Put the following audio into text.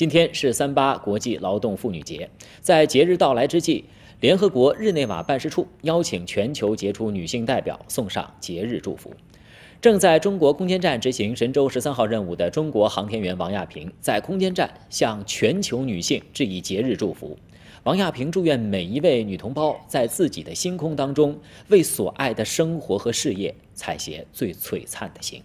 今天是三八国际劳动妇女节，在节日到来之际，联合国日内瓦办事处邀请全球杰出女性代表送上节日祝福。正在中国空间站执行神舟十三号任务的中国航天员王亚平在空间站向全球女性致以节日祝福。王亚平祝愿每一位女同胞在自己的星空当中，为所爱的生活和事业采撷最璀璨的星。